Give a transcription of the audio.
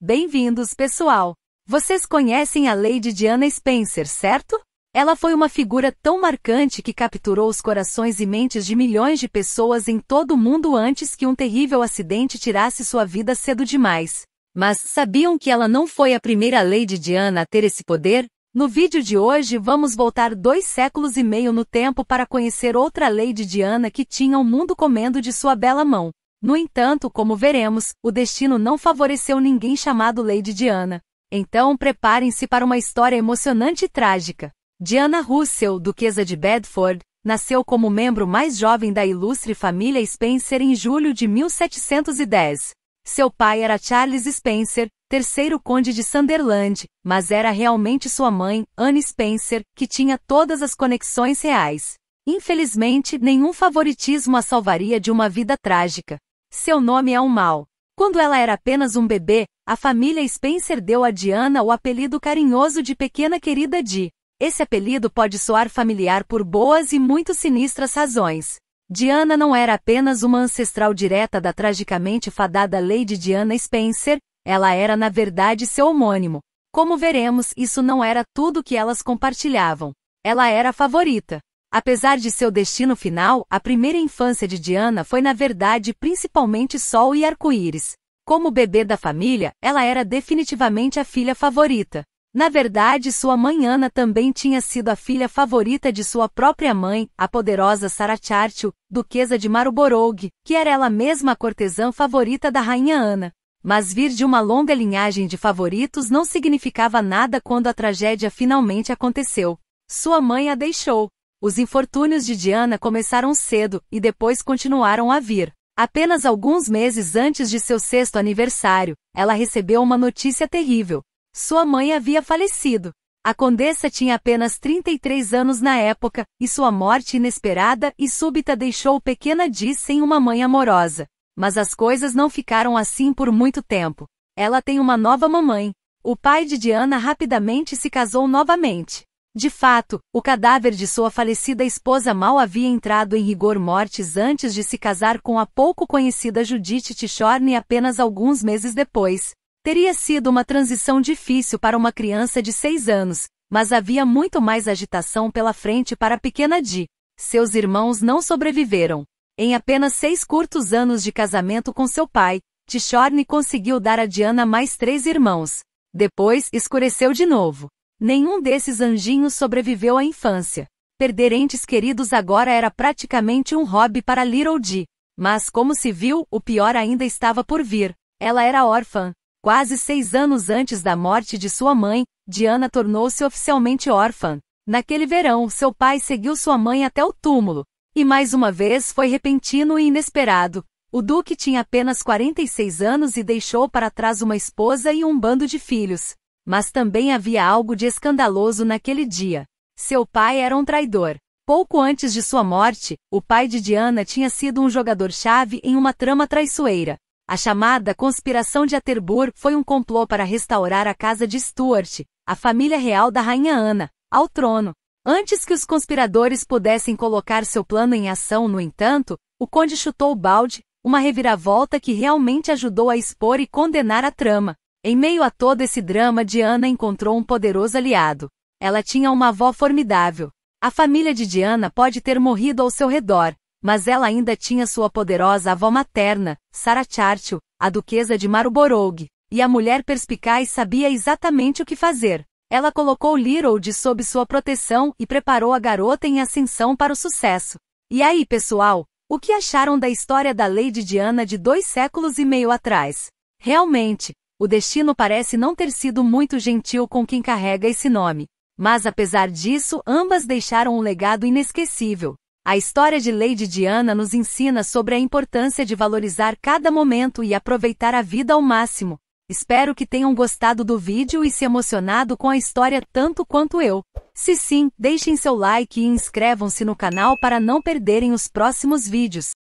Bem-vindos, pessoal! Vocês conhecem a Lady Diana Spencer, certo? Ela foi uma figura tão marcante que capturou os corações e mentes de milhões de pessoas em todo o mundo antes que um terrível acidente tirasse sua vida cedo demais. Mas sabiam que ela não foi a primeira Lady Diana a ter esse poder? No vídeo de hoje vamos voltar dois séculos e meio no tempo para conhecer outra Lady Diana que tinha o mundo comendo de sua bela mão. No entanto, como veremos, o destino não favoreceu ninguém chamado Lady Diana. Então preparem-se para uma história emocionante e trágica. Diana Russell, duquesa de Bedford, nasceu como membro mais jovem da ilustre família Spencer em julho de 1710. Seu pai era Charles Spencer, terceiro conde de Sunderland, mas era realmente sua mãe, Anne Spencer, que tinha todas as conexões reais. Infelizmente, nenhum favoritismo a salvaria de uma vida trágica. Seu nome é um mal. Quando ela era apenas um bebê, a família Spencer deu a Diana o apelido carinhoso de Pequena Querida Di. Esse apelido pode soar familiar por boas e muito sinistras razões. Diana não era apenas uma ancestral direta da tragicamente fadada Lady Diana Spencer, ela era na verdade seu homônimo. Como veremos, isso não era tudo que elas compartilhavam. Ela era a favorita. Apesar de seu destino final, a primeira infância de Diana foi na verdade principalmente sol e arco-íris. Como bebê da família, ela era definitivamente a filha favorita. Na verdade, sua mãe Ana também tinha sido a filha favorita de sua própria mãe, a poderosa Sarah Churchill, duquesa de Marlborough, que era ela mesma a cortesã favorita da rainha Ana. Mas vir de uma longa linhagem de favoritos não significava nada quando a tragédia finalmente aconteceu. Sua mãe a deixou. Os infortúnios de Diana começaram cedo e depois continuaram a vir. Apenas alguns meses antes de seu sexto aniversário, ela recebeu uma notícia terrível. Sua mãe havia falecido. A condessa tinha apenas 33 anos na época, e sua morte inesperada e súbita deixou pequena Di sem uma mãe amorosa. Mas as coisas não ficaram assim por muito tempo. Ela tem uma nova mamãe. O pai de Diana rapidamente se casou novamente. De fato, o cadáver de sua falecida esposa mal havia entrado em rigor mortis antes de se casar com a pouco conhecida Judith Tichorne apenas alguns meses depois. Teria sido uma transição difícil para uma criança de seis anos, mas havia muito mais agitação pela frente para a pequena Di. Seus irmãos não sobreviveram. Em apenas seis curtos anos de casamento com seu pai, Tichorne conseguiu dar a Diana mais três irmãos. Depois escureceu de novo. Nenhum desses anjinhos sobreviveu à infância. Perder entes queridos agora era praticamente um hobby para Little Dee. Mas como se viu, o pior ainda estava por vir. Ela era órfã. Quase seis anos antes da morte de sua mãe, Diana tornou-se oficialmente órfã. Naquele verão, seu pai seguiu sua mãe até o túmulo. E mais uma vez foi repentino e inesperado. O Duque tinha apenas 46 anos e deixou para trás uma esposa e um bando de filhos. Mas também havia algo de escandaloso naquele dia. Seu pai era um traidor. Pouco antes de sua morte, o pai de Diana tinha sido um jogador-chave em uma trama traiçoeira. A chamada Conspiração de Aterbur foi um complô para restaurar a casa de Stuart, a família real da Rainha Ana, ao trono. Antes que os conspiradores pudessem colocar seu plano em ação, no entanto, o conde chutou o balde, uma reviravolta que realmente ajudou a expor e condenar a trama. Em meio a todo esse drama, Diana encontrou um poderoso aliado. Ela tinha uma avó formidável. A família de Diana pode ter morrido ao seu redor, mas ela ainda tinha sua poderosa avó materna, Sarah Churchill, a duquesa de Marlborough, e a mulher perspicaz sabia exatamente o que fazer. Ela colocou de sob sua proteção e preparou a garota em ascensão para o sucesso. E aí, pessoal, o que acharam da história da Lady Diana de dois séculos e meio atrás? Realmente, o destino parece não ter sido muito gentil com quem carrega esse nome. Mas apesar disso, ambas deixaram um legado inesquecível. A história de Lady Diana nos ensina sobre a importância de valorizar cada momento e aproveitar a vida ao máximo. Espero que tenham gostado do vídeo e se emocionado com a história tanto quanto eu. Se sim, deixem seu like e inscrevam-se no canal para não perderem os próximos vídeos.